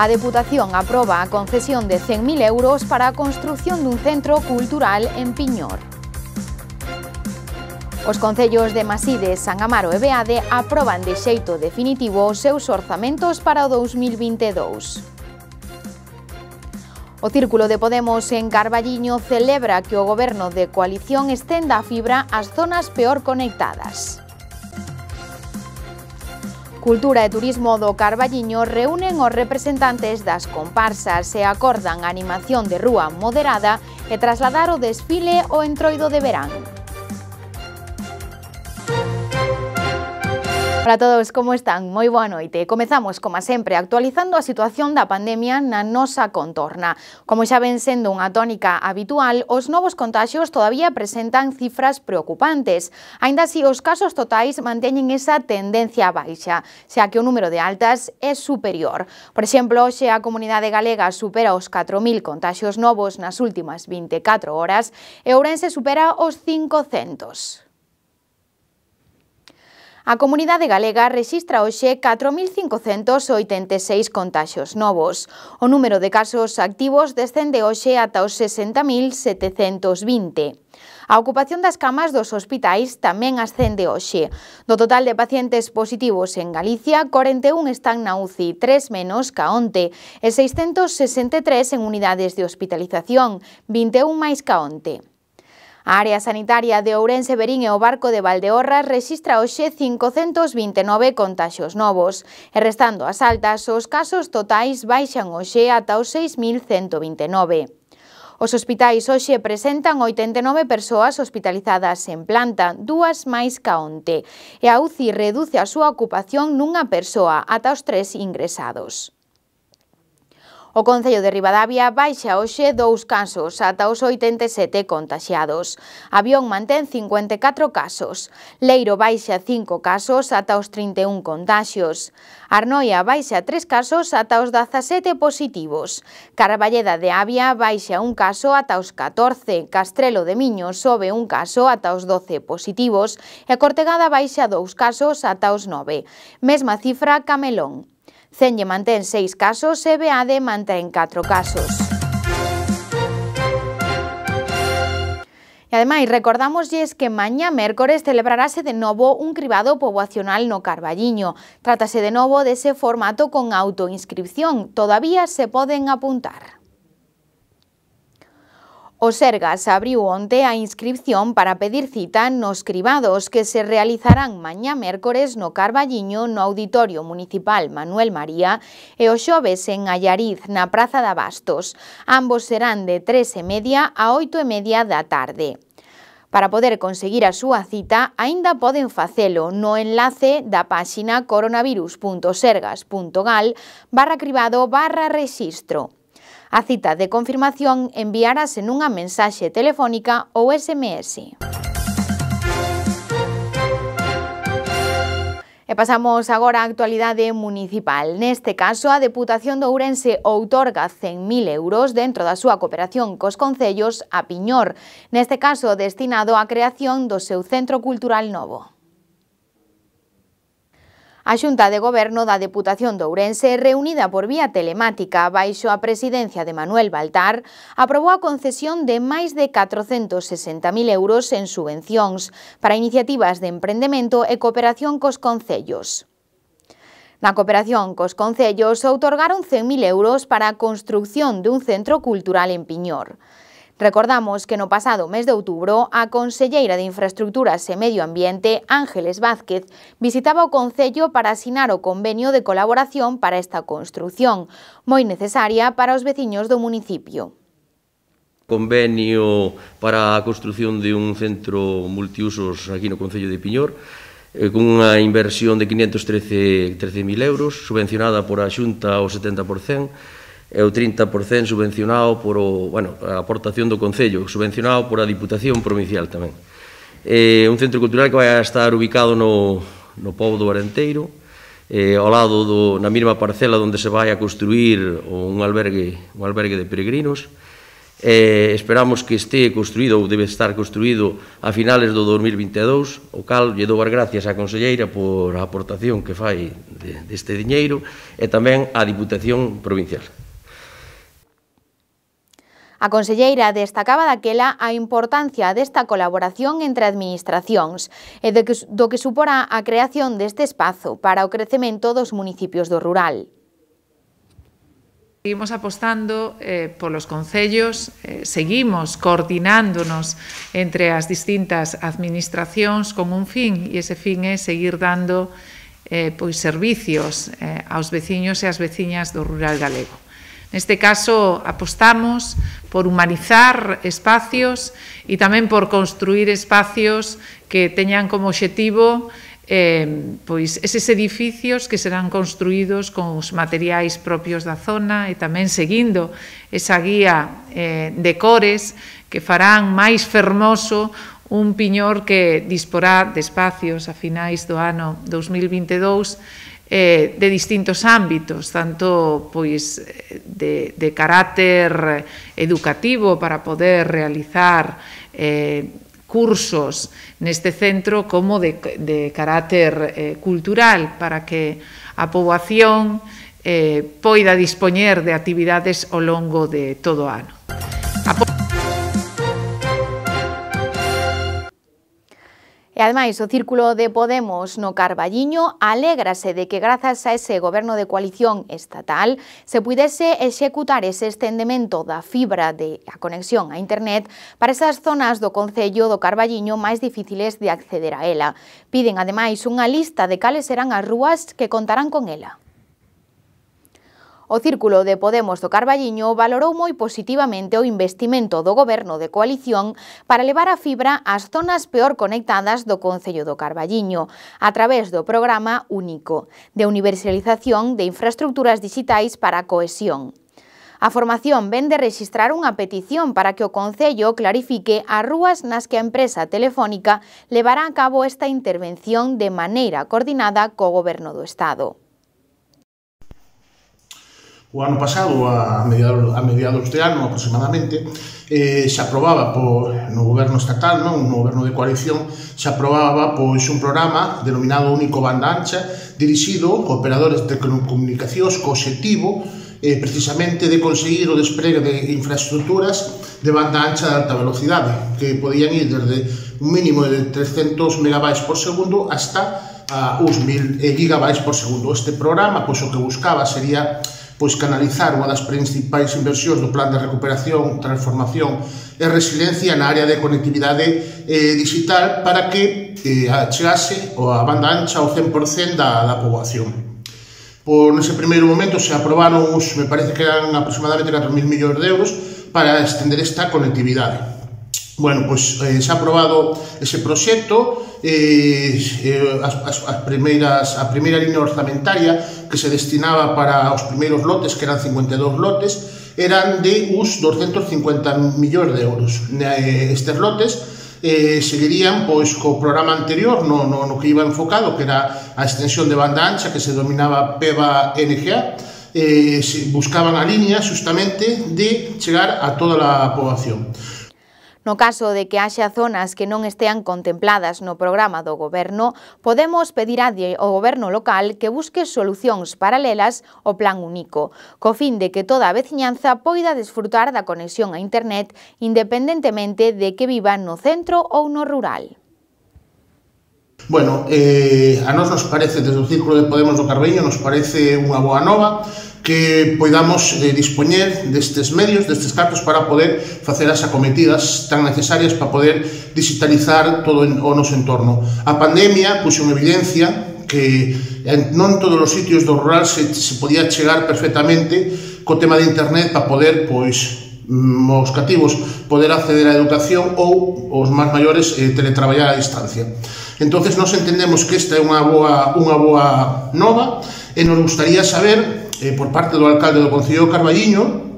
A Deputación aproba a concesión de 100.000 euros para a construción dun centro cultural en Piñor. Os concellos de Maside, San Amaro e Beade aproban de xeito definitivo os seus orzamentos para o 2022. O Círculo de Podemos en Carballiño celebra que o goberno de coalición estenda a fibra ás zonas peor conectadas. Cultura e Turismo do Carballiño reúnen os representantes das comparsas e acordan animación de rúa moderada e trasladar o desfile ao entroido de verán. Ola a todos, como están? Moi boa noite. Comezamos, como sempre, actualizando a situación da pandemia na nosa contorna. Como xa ven sendo unha tónica habitual, os novos contagios todavía presentan cifras preocupantes. Ainda así, os casos totais manteñen esa tendencia baixa, xa que o número de altas é superior. Por exemplo, hoxe a comunidade galega supera os 4.000 contagios novos nas últimas 24 horas e Ourense supera os 500. A comunidade galega rexistra hoxe 4.586 contaxios novos. O número de casos activos descende hoxe ata os 60.720. A ocupación das camas dos hospitais tamén ascende hoxe. Do total de pacientes positivos en Galicia, 41 están na UCI, 3 menos ca onte, e 663 en unidades de hospitalización, 21 máis ca onte. A área sanitaria de Ourense Berín e o barco de Valdeorras rexistra hoxe 529 contaxios novos e restando as altas, os casos totais baixan hoxe ata os 6.129. Os hospitais hoxe presentan 89 persoas hospitalizadas en planta, dúas máis ca onte, e a UCI reduce a súa ocupación nunha persoa ata os tres ingresados. O Concello de Ribadavia baixa hoxe dous casos ata os 87 contaxiados. Avión mantén 54 casos. Leiro baixa 5 casos ata os 31 contaxios. Arnoia baixa 3 casos ata os 17 positivos. Carballeda de Avia baixa un caso ata os 14. Castrelo de Miño sobe un caso ata os 12 positivos e Cortegada baixa dous casos ata os 9. Mesma cifra Camelón. Celle mantén seis casos e Beade mantén catro casos. E ademais, recordámoslles que maña mércores celebrarase de novo un cribado poboacional no Carballiño. Trátase de novo dese formato con autoinscripción. Todavía se poden apuntar. O Sergas abriu onte a inscripción para pedir cita nos cribados que se realizarán mañá mércores no Carballiño no Auditorio Municipal Manuel María e o xoves en Allariz na Praza de Abastos. Ambos serán de 3 e media a 8.30 e media da tarde. Para poder conseguir a súa cita, aínda poden facelo no enlace da páxina coronavirus.sergas.gal barra cribado barra registro. A cita de confirmación enviarase nunha mensaxe telefónica ou SMS. E pasamos agora á actualidade municipal. Neste caso, a Deputación de Ourense outorga 100.000 euros dentro da súa cooperación cos concellos a Piñor, neste caso destinado á creación do seu Centro Cultural Novo. A Xunta de Goberno da Deputación de Ourense, reunida por vía telemática baixo a presidencia de Manuel Baltar, aprobou a concesión de máis de 460.000 euros en subvencións para iniciativas de emprendemento e cooperación cos concellos. Na cooperación cos concellos, outorgaron 100.000 euros para a construcción dun centro cultural en Piñor. Recordamos que no pasado mes de outubro a Conselleira de Infraestructuras e Medio Ambiente, Ángeles Vázquez, visitaba o Concello para asinar o convenio de colaboración para esta construción, moi necesaria para os veciños do municipio convenio para a construción de un centro multiusos aquí no Concello de Piñor, eh, con unha inversión de 513.000 euros, subvencionada por a Xunta ao 70%, e o 30% subvencionado por o, bueno, a aportación do Concello, subvencionado por a Diputación Provincial tamén. É un centro cultural que vai estar ubicado no, no povo do Arenteiro, eh, ao lado do, na mesma parcela onde se vai a construir un albergue, un albergue de peregrinos. Eh, esperamos que este construído ou debe estar construído a finales do 2022, o cal lle dou as gracias á conselleira por a aportación que fai deste de, de diñeiro e tamén á Diputación Provincial. A conselleira destacaba daquela a importancia desta colaboración entre administracións e do que, suporá supora a creación deste espazo para o crecemento dos municipios do rural. Seguimos apostando eh, polos concellos, eh, seguimos coordinándonos entre as distintas administracións con un fin, e ese fin é seguir dando eh, pois servicios eh, aos veciños e ás veciñas do rural galego. Neste caso, apostamos por humanizar espacios e tamén por construir espacios que teñan como objetivo eh, pois eses edificios que serán construídos con os materiais propios da zona e tamén seguindo esa guía eh, de cores que farán máis fermoso un piñor que disporá de espacios a finais do ano 2022 eh, de distintos ámbitos, tanto pois de, de carácter educativo para poder realizar eh, cursos neste centro como de, de carácter eh, cultural para que a poboación eh, poida dispoñer de actividades ao longo de todo o ano. E ademais, o Círculo de Podemos no Carballiño alégrase de que grazas a ese goberno de coalición estatal se pudese executar ese estendemento da fibra de a conexión a internet para esas zonas do Concello do Carballiño máis difíciles de acceder a ela. Piden ademais unha lista de cales serán as rúas que contarán con ela. O Círculo de Podemos do Carballiño valorou moi positivamente o investimento do goberno de coalición para levar a fibra ás zonas peor conectadas do Concello do Carballiño, a través do programa único de universalización de infraestructuras digitais para a cohesión. A formación vende rexistrar unha petición para que o Concello clarifique as rúas nas que a empresa telefónica levará a cabo esta intervención de maneira coordinada co Goberno do Estado. O ano pasado, a mediados, a mediados de ano aproximadamente, eh, se aprobaba por, no goberno estatal, non? no goberno de coalición, se aprobaba pois, un programa denominado Único Banda Ancha, dirixido a operadores de telecomunicacións co objetivo eh, precisamente de conseguir o despregue de infraestructuras de banda ancha de alta velocidade, que podían ir desde un mínimo de 300 MB por segundo hasta a uns 1000 eh, GB por segundo. Este programa, pois, o que buscaba sería pois canalizar unha das principais inversións do Plan de Recuperación, Transformación e Resiliencia na área de conectividade eh, digital para que eh, achegase a banda ancha ao 100% da, da poboación. Por nese primeiro momento se aprobaron uns, me parece que eran aproximadamente 4.000 millóns de euros para estender esta conectividade. Bueno, pois eh, se ha aprobado ese proxecto Eh, eh, as, as, as primeiras, a primeira liña orzamentaria que se destinaba para os primeiros lotes, que eran 52 lotes, eran de uns 250 millóns de euros. Eh, estes lotes eh, seguirían pois co programa anterior no, no, no que iba enfocado que era a extensión de banda ancha que se dominaba PEBA NGA eh, buscaban a liña justamente de chegar a toda a poboación. No caso de que haxa zonas que non estean contempladas no programa do Goberno, Podemos pedir ao Goberno local que busque solucións paralelas ao Plan Único, co fin de que toda a veciñanza poida desfrutar da conexión a Internet independentemente de que viva no centro ou no rural. Bueno, eh, a nos nos parece, desde o Círculo de Podemos do Carveño, nos parece unha boa nova, que poidamos eh, dispoñer destes medios, destes cartos para poder facer as acometidas tan necesarias para poder digitalizar todo o noso entorno. A pandemia puxo en evidencia que en, non todos os sitios do rural se, se podía chegar perfectamente co tema de internet para poder pois mm, os cativos poder acceder á educación ou os máis maiores eh, teletraballar a distancia. Entonces nos entendemos que esta é unha boa unha boa nova e nos gustaría saber eh, por parte do alcalde do Concello de Carballiño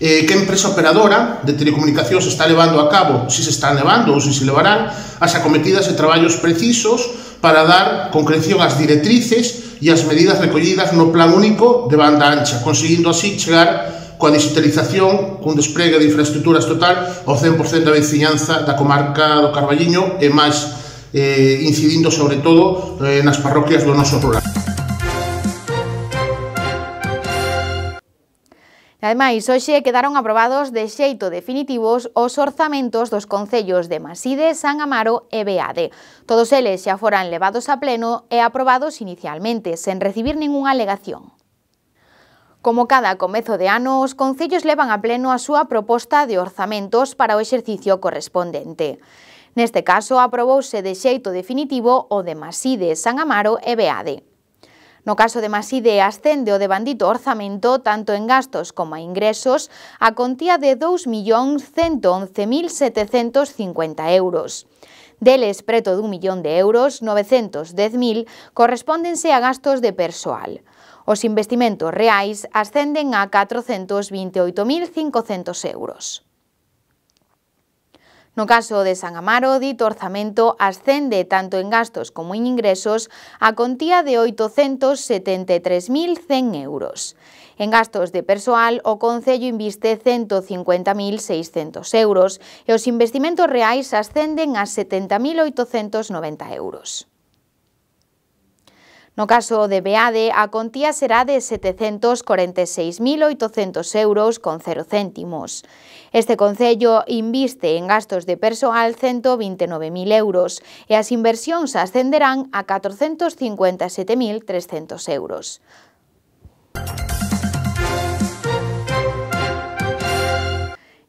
eh, que empresa operadora de telecomunicacións está levando a cabo, se se están levando ou se se levarán, as acometidas e traballos precisos para dar concreción ás directrices e as medidas recollidas no plan único de banda ancha, conseguindo así chegar coa digitalización cun despregue de infraestructuras total ao 100% da veciñanza da comarca do Carballiño e máis eh, incidindo sobre todo eh, nas parroquias do noso rural. E ademais, hoxe quedaron aprobados de xeito definitivos os orzamentos dos concellos de Maside, San Amaro e Beade. Todos eles xa foran levados a pleno e aprobados inicialmente, sen recibir ninguna alegación. Como cada comezo de ano, os concellos levan a pleno a súa proposta de orzamentos para o exercicio correspondente. Neste caso, aprobouse de xeito definitivo o de Maside, San Amaro e Beade. No caso de Maside ascende o de bandito orzamento tanto en gastos como en ingresos a contía de 2.111.750 euros. Deles preto dun millón de euros, 910.000 correspondense a gastos de persoal. Os investimentos reais ascenden a 428.500 euros. No caso de San Amaro, dito orzamento ascende tanto en gastos como en ingresos a contía de 873.100 euros. En gastos de persoal, o Concello inviste 150.600 euros e os investimentos reais ascenden a 70.890 euros. No caso de Beade, a contía será de 746.800 euros con 0 céntimos. Este Concello inviste en gastos de persoal 129.000 euros e as inversións ascenderán a 457.300 euros.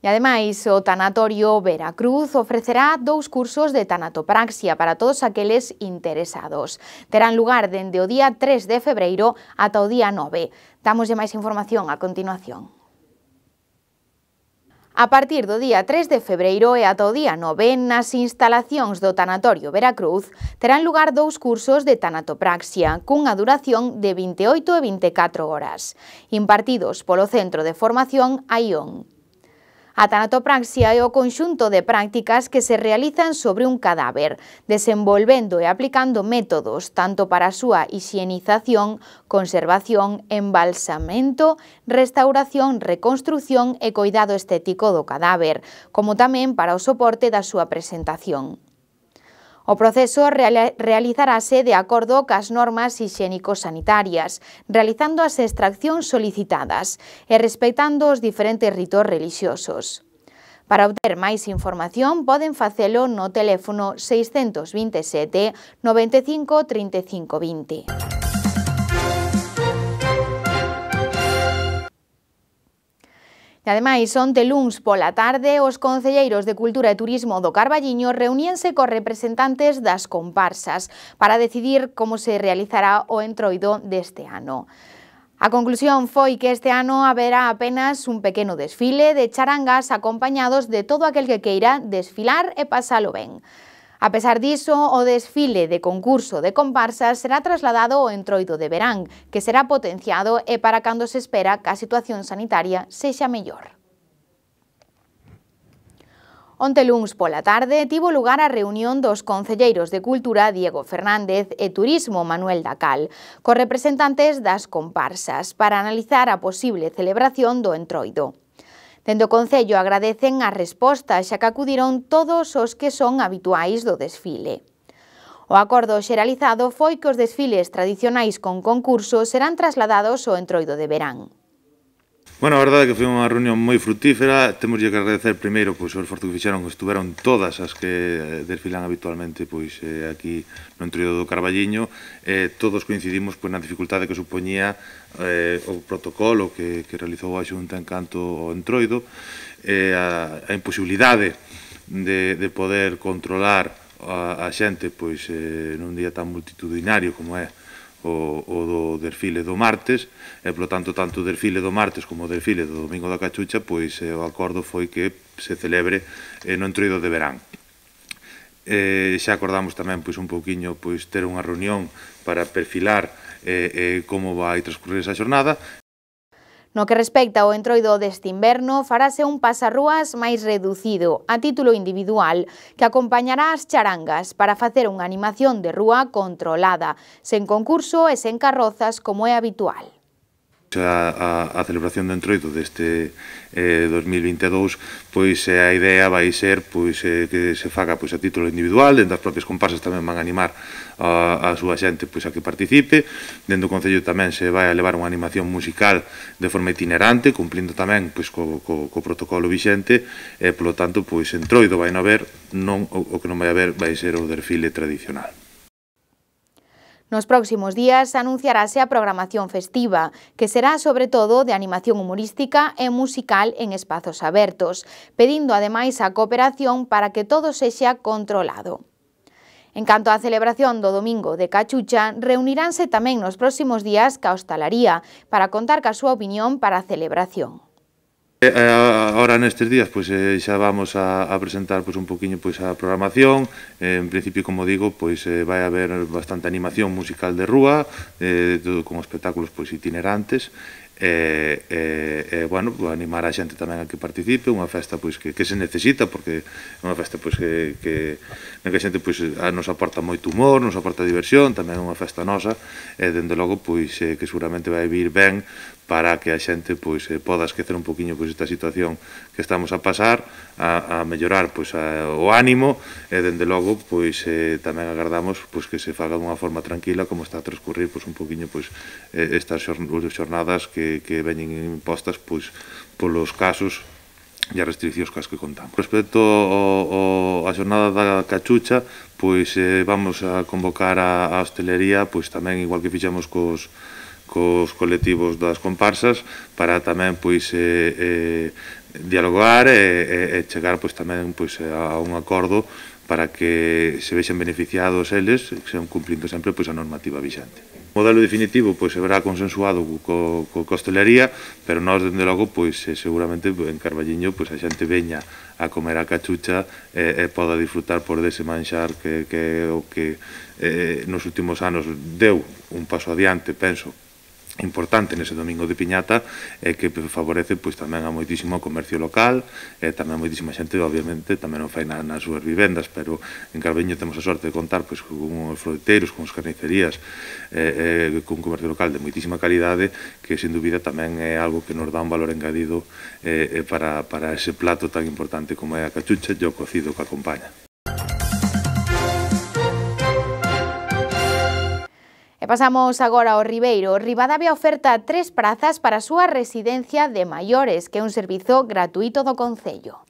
E ademais, o Tanatorio Veracruz ofrecerá dous cursos de tanatopraxia para todos aqueles interesados. Terán lugar dende o día 3 de febreiro ata o día 9. de máis información a continuación. A partir do día 3 de febreiro e ata o día 9 nas instalacións do Tanatorio Veracruz terán lugar dous cursos de tanatopraxia cunha duración de 28 e 24 horas, impartidos polo Centro de Formación AION. A tanatopraxia é o conxunto de prácticas que se realizan sobre un cadáver, desenvolvendo e aplicando métodos tanto para a súa higienización, conservación, embalsamento, restauración, reconstrucción e coidado estético do cadáver, como tamén para o soporte da súa presentación. O proceso realizarase de acordo cas normas higiénico-sanitarias, realizando as extraccións solicitadas e respeitando os diferentes ritos religiosos. Para obter máis información poden facelo no teléfono 627 95 35 20. E ademais, onte luns pola tarde, os concelleiros de Cultura e Turismo do Carballiño reuníanse co representantes das comparsas para decidir como se realizará o entroido deste ano. A conclusión foi que este ano haberá apenas un pequeno desfile de charangas acompañados de todo aquel que queira desfilar e pasalo ben. A pesar diso, o desfile de concurso de comparsas será trasladado ao entroido de verán, que será potenciado e para cando se espera que a situación sanitaria sexa mellor. Onte luns pola tarde tivo lugar a reunión dos concelleiros de Cultura Diego Fernández e Turismo Manuel Dacal, co representantes das comparsas, para analizar a posible celebración do entroido. Dende o Concello agradecen a resposta, xa que acudiron todos os que son habituais do desfile. O acordo xeralizado foi que os desfiles tradicionais con concurso serán trasladados ao entroido de verán. Bueno, a verdade é que foi unha reunión moi frutífera, temos que agradecer primeiro pois, o esforzo que fixeron, estuveron todas as que eh, desfilan habitualmente pois, eh, aquí no entroido do Carballiño, eh, todos coincidimos pois, na dificultade que supoñía eh, o protocolo que, que realizou a Xunta en canto ao entroido, eh, a, a imposibilidade de, de poder controlar a, a xente pois, eh, nun día tan multitudinario como é o, o do desfile do martes e polo tanto tanto o desfile do martes como o desfile do domingo da cachucha pois eh, o acordo foi que se celebre eh, no entroido de verán eh, xa acordamos tamén pois un pouquiño pois ter unha reunión para perfilar eh, eh, como vai transcurrir esa xornada No que respecta ao entroido deste inverno, farase un pasarrúas máis reducido, a título individual, que acompañará as charangas para facer unha animación de rúa controlada, sen concurso e sen carrozas como é habitual a, a, a celebración do Entroido deste eh, 2022, pois eh, a idea vai ser pois eh, que se faga pois a título individual, dentro das propias comparsas tamén van animar a, a súa xente pois a que participe, dentro do Concello tamén se vai a levar unha animación musical de forma itinerante, cumplindo tamén pois co, co, co protocolo vixente, e polo tanto pois Entroido vai non haber, non, o, o que non vai haber vai ser o desfile tradicional. Nos próximos días anunciarase a programación festiva, que será sobre todo de animación humorística e musical en espazos abertos, pedindo ademais a cooperación para que todo sexa controlado. En canto á celebración do Domingo de Cachucha, reuniránse tamén nos próximos días ca hostalaría para contar ca súa opinión para a celebración. E, eh, eh, ahora nestes días pois eh, xa vamos a, a presentar pois un poquiño pois a programación. Eh, en principio, como digo, pois eh, vai haber bastante animación musical de rúa, eh todo con espectáculos pois itinerantes e, eh, e eh, bueno, animar a xente tamén a que participe, unha festa pois que, que se necesita porque é unha festa pois que, que na que a xente pois a, nos aporta moito humor, nos aporta diversión, tamén é unha festa nosa e dende logo pois que seguramente vai vir ben para que a xente pois eh, poda esquecer un poquinho pois esta situación que estamos a pasar, a, a mellorar pois a, o ánimo e dende logo pois eh, tamén agardamos pois que se faga dunha forma tranquila como está a transcurrir pois un poquinho pois eh, estas xornadas que que veñen impostas pois polos casos e as restriccións que contamos. Respecto ao, a xornada da cachucha, pois eh, vamos a convocar a, a hostelería, pois tamén igual que fixamos cos, cos colectivos das comparsas para tamén pois eh, eh, dialogar e, e, e chegar pois tamén pois a un acordo para que se vexen beneficiados eles, que sean cumplindo sempre pois a normativa vixente. O modelo definitivo pois será consensuado co, co, co pero nós dende logo pois eh, seguramente en Carballiño pois a xente veña a comer a cachucha e, eh, e poda disfrutar por dese manxar que, que o que eh, nos últimos anos deu un paso adiante, penso, importante nese domingo de Piñata e eh, que favorece pois tamén a moitísimo comercio local e eh, tamén a moitísima xente obviamente tamén non fai nada nas súas vivendas pero en Carbeño temos a sorte de contar pois con os froiteiros, con os carnicerías eh, eh, con comercio local de moitísima calidade que sin dúbida tamén é algo que nos dá un valor engadido eh, para, para ese plato tan importante como é a cachucha e o cocido que acompaña pasamos agora ao Ribeiro. Ribadavia oferta tres prazas para a súa residencia de maiores, que é un servizo gratuito do Concello.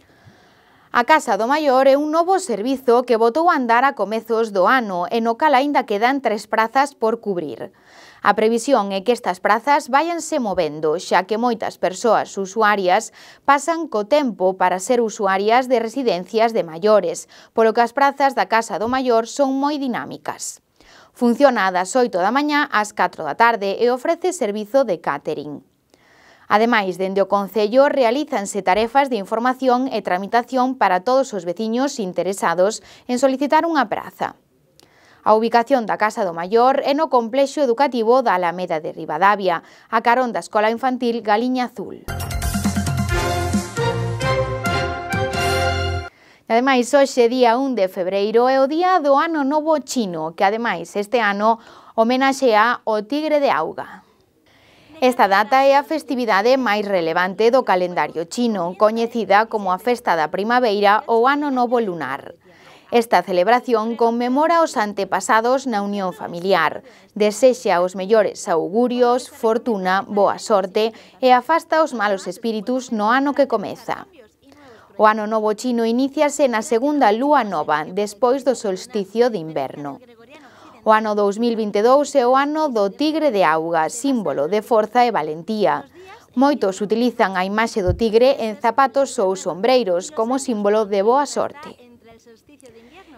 A Casa do Maior é un novo servizo que botou a andar a comezos do ano e no cal aínda quedan tres prazas por cubrir. A previsión é que estas prazas váyanse movendo, xa que moitas persoas usuarias pasan co tempo para ser usuarias de residencias de maiores, polo que as prazas da Casa do Maior son moi dinámicas. Funciona das 8 da mañá ás 4 da tarde e ofrece servizo de catering. Ademais, dende o Concello realízanse tarefas de información e tramitación para todos os veciños interesados en solicitar unha praza. A ubicación da Casa do Maior é no complexo educativo da Alameda de Rivadavia, a carón da Escola Infantil Galiña Azul. Ademais, hoxe día 1 de febreiro é o día do ano novo chino, que ademais este ano homenaxea o tigre de auga. Esta data é a festividade máis relevante do calendario chino, coñecida como a Festa da Primavera ou Ano Novo Lunar. Esta celebración conmemora os antepasados na unión familiar, desexa os mellores augurios, fortuna, boa sorte e afasta os malos espíritus no ano que comeza. O ano novo chino iníciase na segunda lúa nova, despois do solsticio de inverno. O ano 2022 é o ano do tigre de auga, símbolo de forza e valentía. Moitos utilizan a imaxe do tigre en zapatos ou sombreiros como símbolo de boa sorte.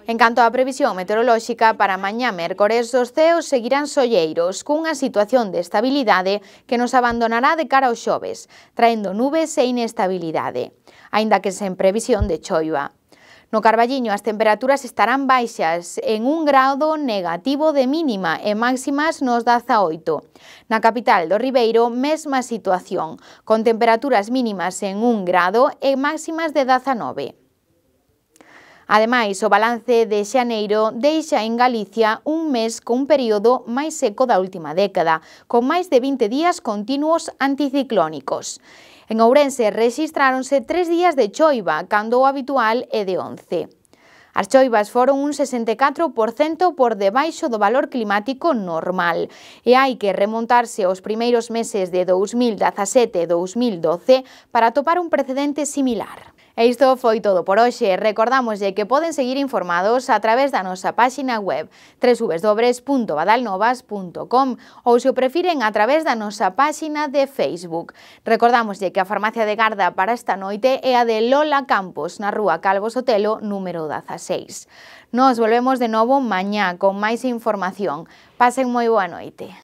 En canto á previsión meteorolóxica, para mañá mércores os ceos seguirán solleiros, cunha situación de estabilidade que nos abandonará de cara aos xoves, traendo nubes e inestabilidade, aínda que sen previsión de choiva. No Carballiño as temperaturas estarán baixas en un grado negativo de mínima e máximas nos 18. Na capital do Ribeiro, mesma situación, con temperaturas mínimas en un grado e máximas de 19. Ademais, o balance de xaneiro deixa en Galicia un mes cun período máis seco da última década, con máis de 20 días continuos anticiclónicos. En Ourense registraronse tres días de choiva, cando o habitual é de 11. As choivas foron un 64% por debaixo do valor climático normal e hai que remontarse aos primeiros meses de 2017 e 2012 para topar un precedente similar. E isto foi todo por hoxe. Recordámoslle que poden seguir informados a través da nosa páxina web www.badalnovas.com ou se o prefiren a través da nosa páxina de Facebook. Recordámoslle que a farmacia de Garda para esta noite é a de Lola Campos na rúa Calvo Sotelo número 16. Nos volvemos de novo mañá con máis información. Pasen moi boa noite.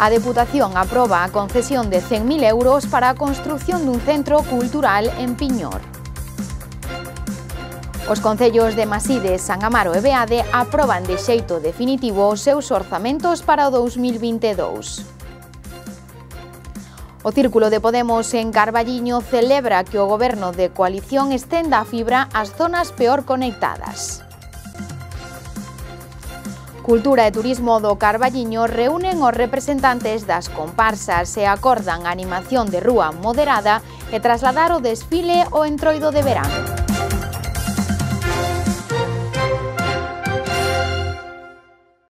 A Deputación aproba a concesión de 100.000 euros para a construción dun centro cultural en Piñor. Os concellos de Maside, San Amaro e Beade aproban de xeito definitivo os seus orzamentos para o 2022. O Círculo de Podemos en Carballiño celebra que o goberno de coalición estenda a fibra ás zonas peor conectadas. Cultura e Turismo do Carballiño reúnen os representantes das comparsas e acordan animación de rúa moderada e trasladar o desfile ao entroido de verán.